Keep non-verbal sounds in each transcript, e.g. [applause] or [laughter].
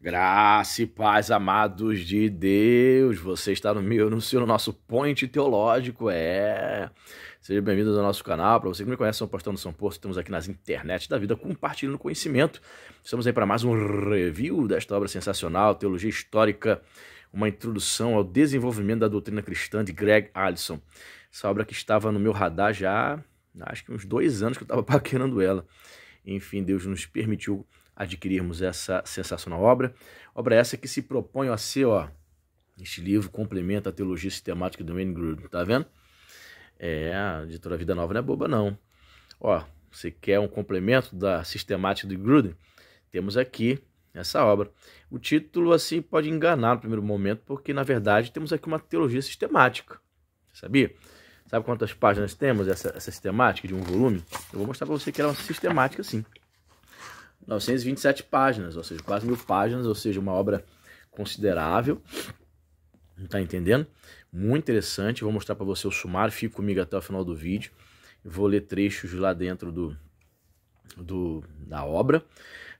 Graça e paz, amados de Deus. Você está no meu, no seu, no nosso ponte teológico. É. Seja bem-vindo ao nosso canal. Para você que me conhece, sou o Pastor São Porto. Estamos aqui nas internet da vida compartilhando conhecimento. Estamos aí para mais um review desta obra sensacional, Teologia Histórica, uma introdução ao desenvolvimento da doutrina cristã de Greg Allison. Essa obra que estava no meu radar já, acho que uns dois anos que eu estava [laughs] paquerando ela. Enfim, Deus nos permitiu adquirirmos essa sensacional obra. Obra essa que se propõe a ser, ó, este livro complementa a teologia sistemática do Wayne Gruden, tá vendo? É, a editora Vida Nova não é boba não. Ó, você quer um complemento da sistemática do Gruden? Temos aqui essa obra. O título assim pode enganar no primeiro momento, porque na verdade temos aqui uma teologia sistemática. Sabia? Sabe quantas páginas temos essa, essa sistemática de um volume? Eu vou mostrar para você que ela é uma sistemática sim. 927 páginas, ou seja, quase mil páginas, ou seja, uma obra considerável. Não tá entendendo? Muito interessante. Vou mostrar para você o sumário. Fique comigo até o final do vídeo. Vou ler trechos lá dentro do, do da obra,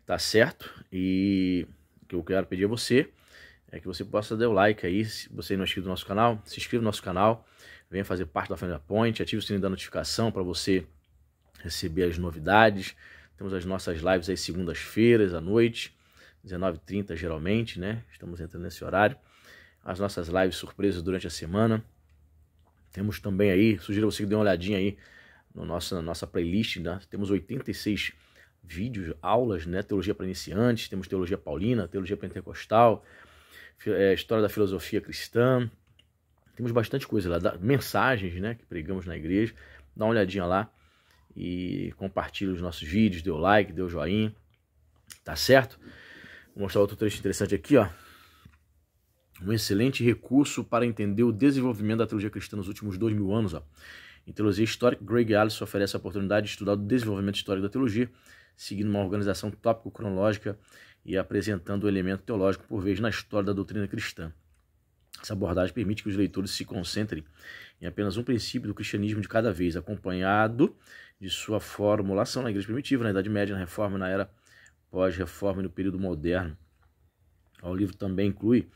tá certo? E o que eu quero pedir a você é que você possa dar o like aí, se você não é inscrito no nosso canal, se inscreva no nosso canal, venha fazer parte da família Point, ative o sininho da notificação para você receber as novidades, temos as nossas lives às segundas-feiras à noite, 19h30 geralmente, né? Estamos entrando nesse horário. As nossas lives surpresas durante a semana. Temos também aí, sugiro você que dê uma olhadinha aí no nosso, na nossa playlist, né? Temos 86 vídeos, aulas, né? Teologia para iniciantes, temos teologia paulina, teologia pentecostal, é, história da filosofia cristã. Temos bastante coisa lá, mensagens, né? Que pregamos na igreja. Dá uma olhadinha lá e compartilhe os nossos vídeos, dê o like, dê o joinha, tá certo? Vou mostrar outro trecho interessante aqui, ó. Um excelente recurso para entender o desenvolvimento da teologia cristã nos últimos dois mil anos, ó. Em Teologia Histórica, Greg Alice oferece a oportunidade de estudar o desenvolvimento histórico da teologia, seguindo uma organização tópico-cronológica e apresentando o elemento teológico por vez na história da doutrina cristã. Essa abordagem permite que os leitores se concentrem em apenas um princípio do cristianismo de cada vez, acompanhado de sua formulação na igreja primitiva, na Idade Média, na Reforma, na Era Pós-Reforma e no período moderno. O livro também inclui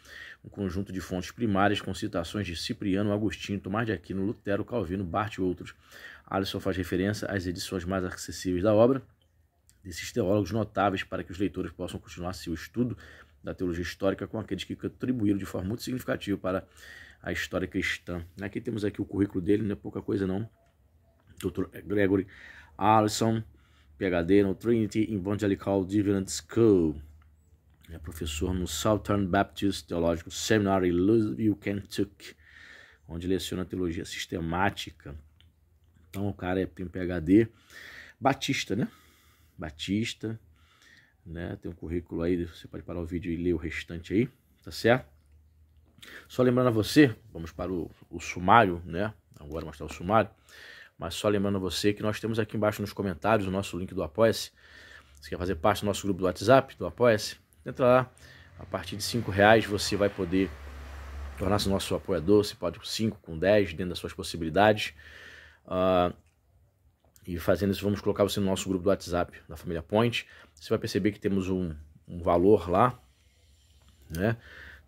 um conjunto de fontes primárias com citações de Cipriano, Agostinho, Tomás de Aquino, Lutero, Calvino, Barth e outros. Alisson faz referência às edições mais acessíveis da obra desses teólogos notáveis para que os leitores possam continuar seu estudo da teologia histórica com aqueles que contribuíram de forma muito significativa para a história cristã. Aqui temos aqui o currículo dele, não é pouca coisa não. Dr. Gregory Allison, PhD no Trinity Evangelical Divinity School. É professor no Southern Baptist Theological Seminary em Louisville, Kentucky, onde leciona teologia sistemática. Então o cara é, tem PhD batista, né? Batista, né? Tem um currículo aí, você pode parar o vídeo e ler o restante aí, tá certo? Só lembrando a você, vamos para o, o sumário, né? Agora mostrar o sumário. Mas só lembrando você que nós temos aqui embaixo nos comentários o nosso link do Apoia-se. Se quer fazer parte do nosso grupo do WhatsApp, do Apoia-se, entra lá. A partir de cinco reais você vai poder tornar-se nosso apoiador. Você pode com 5, com 10, dentro das suas possibilidades. Uh, e fazendo isso, vamos colocar você no nosso grupo do WhatsApp da família Point. Você vai perceber que temos um, um valor lá, né?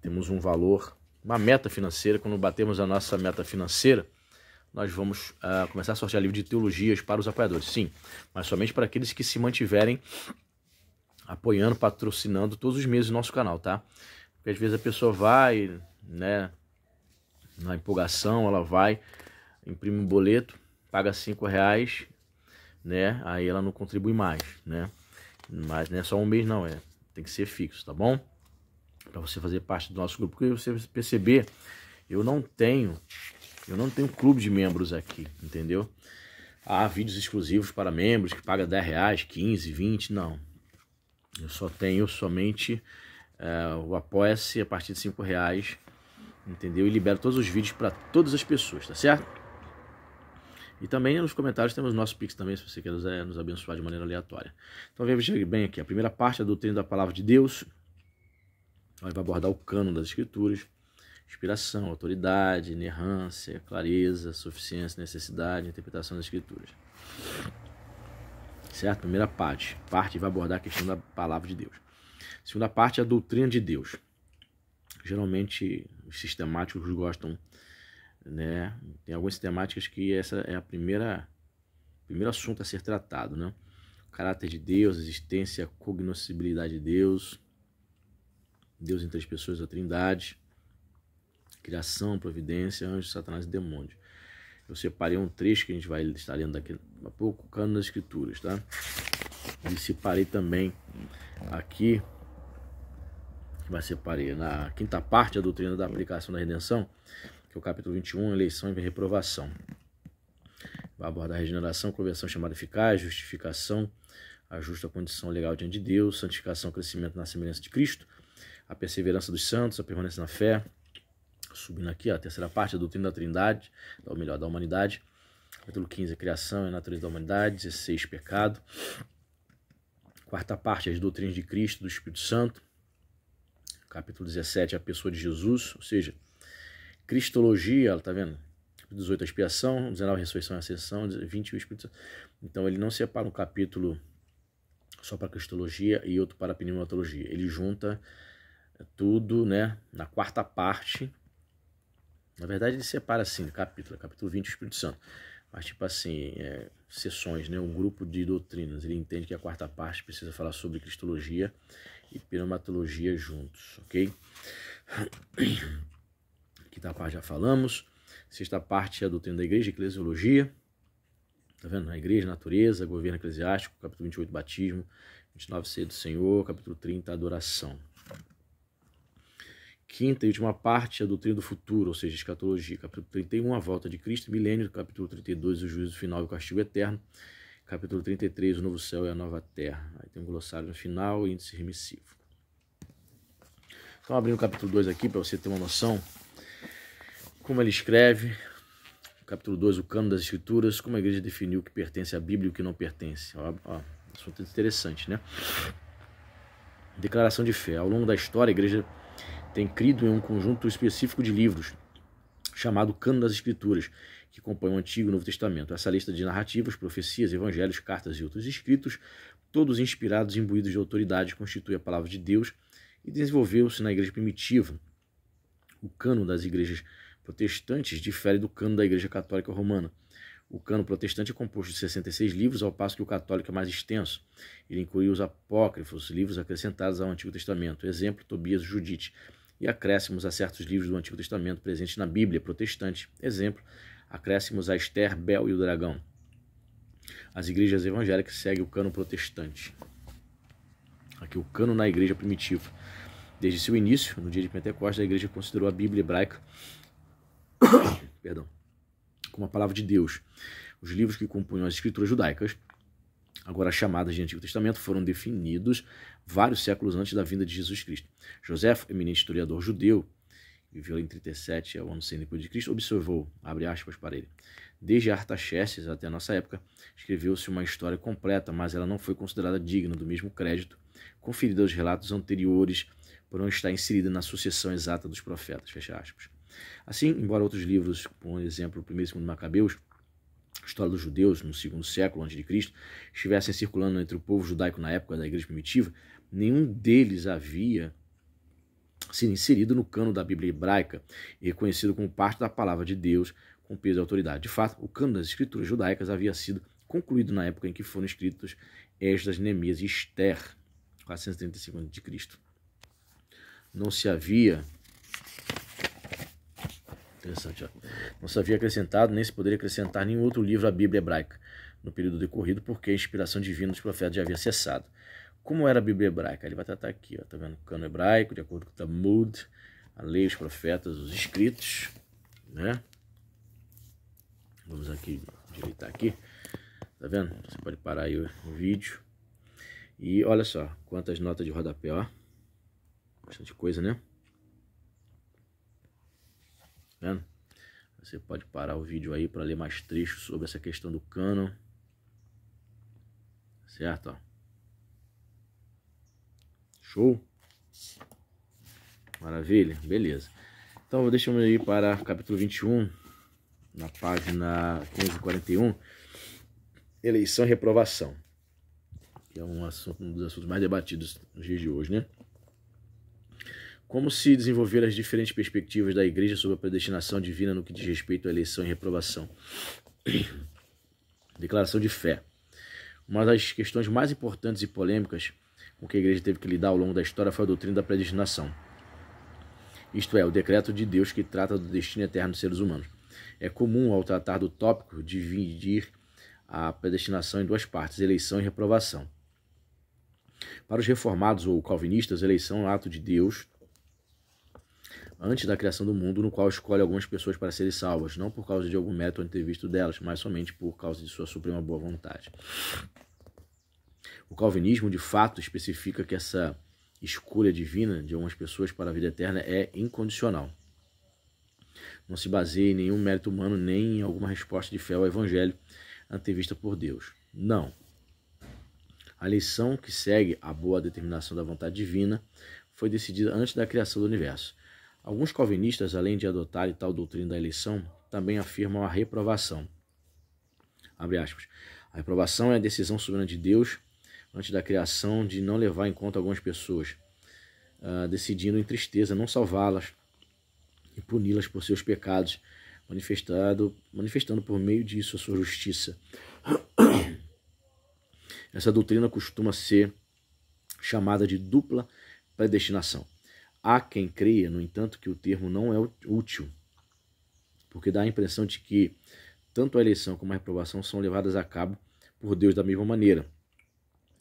Temos um valor, uma meta financeira. Quando batermos a nossa meta financeira, nós vamos uh, começar a sortear livro de teologias para os apoiadores. Sim, mas somente para aqueles que se mantiverem apoiando, patrocinando todos os meses o nosso canal, tá? Porque às vezes a pessoa vai, né, na empolgação, ela vai, imprime um boleto, paga cinco reais, né? Aí ela não contribui mais, né? Mas não é só um mês, não, é. Tem que ser fixo, tá bom? Para você fazer parte do nosso grupo. Porque você perceber, eu não tenho eu não tenho clube de membros aqui, entendeu? Há vídeos exclusivos para membros que paga 10 reais, 15, 20, não. Eu só tenho somente eh, o Apoia-se a partir de 5 reais, entendeu? E libero todos os vídeos para todas as pessoas, tá certo? E também nos comentários temos nosso Pix também, se você quiser nos abençoar de maneira aleatória. Então veja bem aqui, a primeira parte é a doutrina da palavra de Deus. Ela vai abordar o cano das escrituras inspiração, autoridade, inerrância, clareza, suficiência, necessidade, interpretação das escrituras. Certo? Primeira parte. Parte vai abordar a questão da palavra de Deus. Segunda parte é a doutrina de Deus. Geralmente os sistemáticos gostam, né? Tem algumas sistemáticas que essa é a primeira primeiro assunto a ser tratado, né? caráter de Deus, existência, cognoscibilidade de Deus, Deus entre as pessoas, a Trindade, criação, providência, anjos, Satanás e demônio. Eu separei um trecho que a gente vai estar lendo daqui a pouco, cano das escrituras, tá? E separei também aqui, que vai separei na quinta parte, a doutrina da aplicação da redenção, que é o capítulo 21, eleição e reprovação. Vai abordar a regeneração, conversão chamada eficaz, justificação, a justa condição legal diante de Deus, santificação, crescimento na semelhança de Cristo, a perseverança dos santos, a permanência na fé, subindo aqui, ó, a terceira parte, a doutrina da trindade, ou melhor, da humanidade. Capítulo 15, a criação e a natureza da humanidade. 16, pecado. Quarta parte, as doutrinas de Cristo, do Espírito Santo. Capítulo 17, a pessoa de Jesus, ou seja, Cristologia, ela tá vendo? 18, a expiação, 19, a ressurreição e ascensão, 20, o Espírito Santo. Então ele não separa um capítulo só para Cristologia e outro para a pneumatologia. Ele junta tudo, né, na quarta parte, na verdade, ele separa assim, capítulo, capítulo 20, Espírito Santo. Mas, tipo assim, é, sessões, né? um grupo de doutrinas. Ele entende que a quarta parte precisa falar sobre cristologia e pneumatologia juntos, ok? [coughs] Quinta parte já falamos. Sexta parte é a doutrina da igreja, eclesiologia. Tá vendo? A igreja, natureza, governo eclesiástico. Capítulo 28, batismo. 29, sede do Senhor. Capítulo 30, adoração quinta e última parte, a doutrina do futuro, ou seja, escatologia, capítulo 31, a volta de Cristo, milênio, capítulo 32, o juízo final e o castigo eterno, capítulo 33, o novo céu e a nova terra. Aí tem um glossário no final, índice remissivo. Então, abrindo o capítulo 2 aqui, para você ter uma noção como ele escreve. Capítulo 2, o cano das escrituras, como a igreja definiu o que pertence à Bíblia e o que não pertence. Ó, ó, assunto interessante, né? Declaração de fé. Ao longo da história, a igreja tem crido em um conjunto específico de livros, chamado Cano das Escrituras, que compõe o Antigo e o Novo Testamento. Essa lista de narrativas, profecias, evangelhos, cartas e outros escritos, todos inspirados e imbuídos de autoridade, constitui a palavra de Deus e desenvolveu-se na igreja primitiva. O cano das igrejas protestantes difere do cano da igreja católica romana. O cano protestante é composto de 66 livros, ao passo que o católico é mais extenso. Ele inclui os apócrifos, livros acrescentados ao Antigo Testamento. Exemplo, Tobias e Judite e acréscimos a certos livros do Antigo Testamento presentes na Bíblia protestante. Exemplo, acréscimos a Esther, Bel e o Dragão. As igrejas evangélicas seguem o cano protestante. Aqui o cano na igreja primitiva. Desde seu início, no dia de Pentecostes, a igreja considerou a Bíblia hebraica [coughs] perdão, como a palavra de Deus. Os livros que compunham as escrituras judaicas agora chamadas de Antigo Testamento, foram definidos vários séculos antes da vinda de Jesus Cristo. José, eminente historiador judeu, viveu em 37 ao ano 100 depois de Cristo, observou, abre aspas para ele, desde Artaxerxes até a nossa época, escreveu-se uma história completa, mas ela não foi considerada digna do mesmo crédito conferida aos relatos anteriores por não estar inserida na sucessão exata dos profetas, fecha aspas. Assim, embora outros livros, como exemplo, o primeiro e segundo Macabeus, história dos judeus no segundo século antes de Cristo estivessem circulando entre o povo judaico na época da igreja primitiva, nenhum deles havia sido inserido no cano da Bíblia hebraica e reconhecido como parte da palavra de Deus com peso e autoridade. De fato, o cano das escrituras judaicas havia sido concluído na época em que foram escritos Esdras, Neemias e Esther, 435 a.C. Não se havia Interessante, ó. Não se havia acrescentado, nem se poderia acrescentar nenhum outro livro à Bíblia hebraica no período decorrido, porque a inspiração divina dos profetas já havia cessado. Como era a Bíblia hebraica? Ele vai tratar aqui, ó, tá vendo? O cano hebraico, de acordo com o Talmud, a lei, os profetas, os escritos, né? Vamos aqui direitar aqui. Tá vendo? Você pode parar aí o vídeo. E olha só, quantas notas de rodapé, ó. Bastante coisa, né? Tá vendo? Você pode parar o vídeo aí para ler mais trechos sobre essa questão do cano Certo? Show? Maravilha? Beleza. Então, deixamos aí para capítulo 21, na página 541, eleição e reprovação. Que é um, assunto, um dos assuntos mais debatidos nos dias de hoje, né? Como se desenvolveram as diferentes perspectivas da igreja sobre a predestinação divina no que diz respeito à eleição e reprovação? [clears throat] Declaração de fé. Uma das questões mais importantes e polêmicas com que a igreja teve que lidar ao longo da história foi a doutrina da predestinação. Isto é, o decreto de Deus que trata do destino eterno dos seres humanos. É comum, ao tratar do tópico, dividir a predestinação em duas partes, eleição e reprovação. Para os reformados ou calvinistas, eleição é um ato de Deus antes da criação do mundo, no qual escolhe algumas pessoas para serem salvas, não por causa de algum método antevisto delas, mas somente por causa de sua suprema boa vontade. O calvinismo, de fato, especifica que essa escolha divina de algumas pessoas para a vida eterna é incondicional. Não se baseia em nenhum mérito humano nem em alguma resposta de fé ao evangelho antevista por Deus. Não. A lição que segue a boa determinação da vontade divina foi decidida antes da criação do universo. Alguns calvinistas, além de adotarem tal doutrina da eleição, também afirmam a reprovação. A reprovação é a decisão soberana de Deus antes da criação de não levar em conta algumas pessoas, uh, decidindo em tristeza não salvá-las e puni-las por seus pecados, manifestado, manifestando por meio disso a sua justiça. Essa doutrina costuma ser chamada de dupla predestinação. Há quem creia, no entanto, que o termo não é útil, porque dá a impressão de que tanto a eleição como a reprovação são levadas a cabo por Deus da mesma maneira,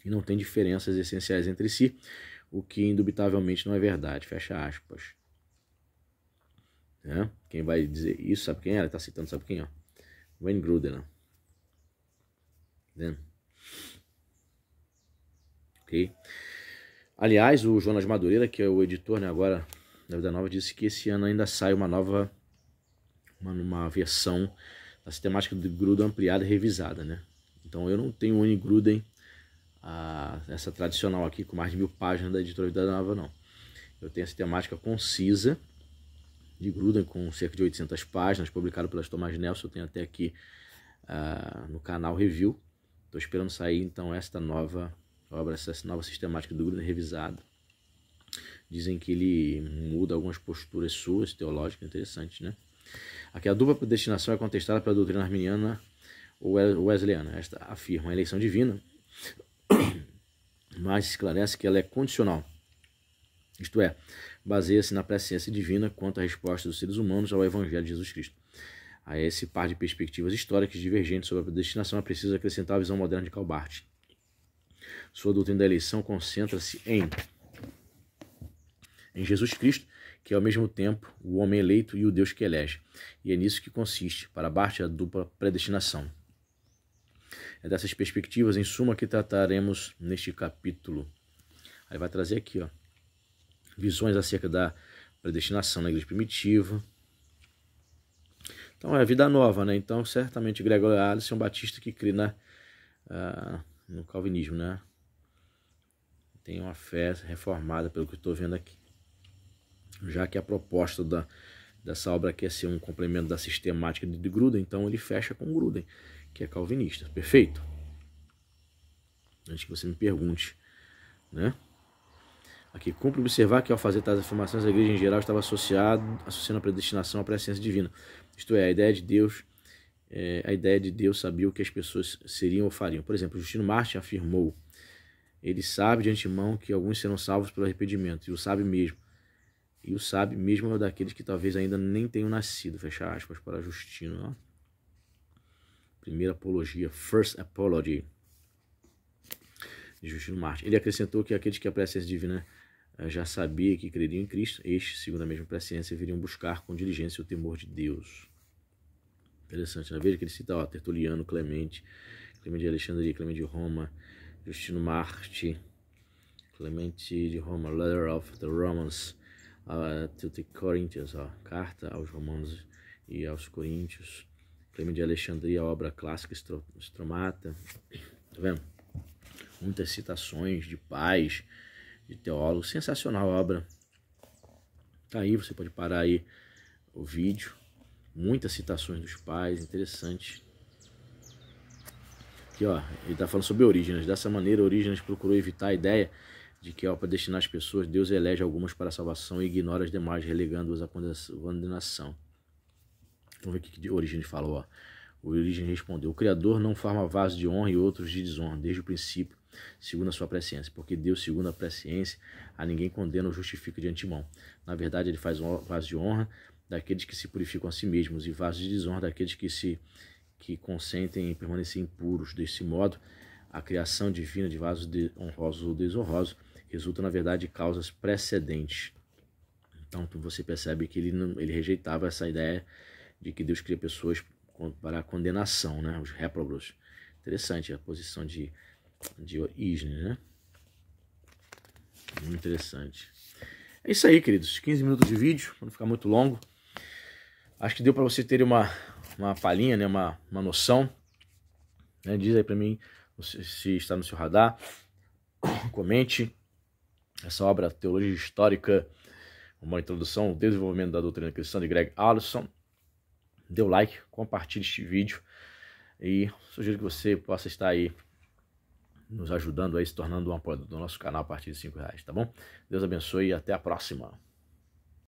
e não tem diferenças essenciais entre si, o que indubitavelmente não é verdade. Fecha aspas. É? Quem vai dizer isso sabe quem é? Ele está citando, sabe quem é? Wayne Grudem. Né? né? Ok? Aliás, o Jonas Madureira, que é o editor né, agora da Vida Nova, disse que esse ano ainda sai uma nova uma, uma versão da sistemática do Gruden ampliada e revisada, né? Então eu não tenho Uni Gruden, a, essa tradicional aqui com mais de mil páginas da editora Vida Nova, não. Eu tenho a sistemática concisa de Gruden com cerca de 800 páginas, publicado pelas Thomas Nelson, eu tenho até aqui uh, no canal Review. Estou esperando sair então esta nova obra, essa nova sistemática do Gruner revisada. Dizem que ele muda algumas posturas suas teológicas, interessante, né? Aqui a dupla predestinação é contestada pela doutrina arminiana ou wesleyana. Esta afirma a eleição divina, [clears throat] mas esclarece que ela é condicional. Isto é, baseia-se na presciência divina quanto à resposta dos seres humanos ao evangelho de Jesus Cristo. A esse par de perspectivas históricas divergentes sobre a predestinação é preciso acrescentar a visão moderna de Calbart sua doutrina da eleição concentra-se em em Jesus Cristo, que é ao mesmo tempo o homem eleito e o Deus que elege. E é nisso que consiste, para Barthes, a dupla predestinação. É dessas perspectivas, em suma, que trataremos neste capítulo. Aí vai trazer aqui, ó, visões acerca da predestinação na igreja primitiva. Então é a vida nova, né? Então certamente Gregório Alisson é Batista que crê na, uh, no calvinismo, né? Tem uma fé reformada, pelo que estou vendo aqui. Já que a proposta da, dessa obra aqui é ser um complemento da sistemática de Gruden, então ele fecha com Gruden, que é calvinista, perfeito? Antes que você me pergunte, né? Aqui, cumpre observar que ao fazer tais afirmações, a igreja em geral estava associado, associando a predestinação à presciência divina. Isto é, a ideia de Deus é, a ideia de Deus sabia o que as pessoas seriam ou fariam. Por exemplo, Justino Martin afirmou: ele sabe de antemão que alguns serão salvos pelo arrependimento, e o sabe mesmo. E o sabe mesmo é daqueles que talvez ainda nem tenham nascido. Fecha aspas para Justino. Ó. Primeira apologia, First Apology, de Justino Martin. Ele acrescentou que aqueles que a presciência divina eh, já sabia que creriam em Cristo, estes, segundo a mesma presciência, viriam buscar com diligência o temor de Deus. Interessante, na né? Veja que ele cita, ó, Tertuliano, Clemente, Clemente de Alexandria, Clemente de Roma, Justino Marte, Clemente de Roma, Letter of the Romans, uh, to the Corinthians, ó, Carta aos Romanos e aos Coríntios, Clemente de Alexandria, obra clássica estromata, tá vendo? Muitas citações de pais, de teólogos, sensacional a obra. Tá aí, você pode parar aí o vídeo Muitas citações dos pais, interessante. Aqui, ó, ele está falando sobre Orígenes. Dessa maneira, Orígenes procurou evitar a ideia de que, para destinar as pessoas, Deus elege algumas para a salvação e ignora as demais, relegando-as à condenação. Vamos então, ver o que Orígenes falou. Ó. O origem respondeu: O Criador não forma vasos de honra e outros de desonra, desde o princípio, segundo a sua presciência. Porque Deus, segundo a presciência, a ninguém condena ou justifica de antemão. Na verdade, ele faz vaso de honra daqueles que se purificam a si mesmos e vasos de desonra daqueles que se que consentem em permanecer impuros. Desse modo, a criação divina de vasos de honrosos ou desonrosos resulta na verdade de causas precedentes. Então você percebe que ele não, ele rejeitava essa ideia de que Deus cria pessoas para a condenação, né? Os réprobos. Interessante a posição de de Isne, né? Muito interessante. É isso aí, queridos. 15 minutos de vídeo, para não ficar muito longo. Acho que deu para você ter uma, uma palhinha, né? uma, uma noção. Né? Diz aí para mim se está no seu radar. [coughs] Comente essa obra Teologia Histórica, uma introdução ao desenvolvimento da doutrina cristã de Greg Allison. Dê o um like, compartilhe este vídeo e sugiro que você possa estar aí nos ajudando aí, se tornando um apoiador do nosso canal a partir de 5 reais, tá bom? Deus abençoe e até a próxima.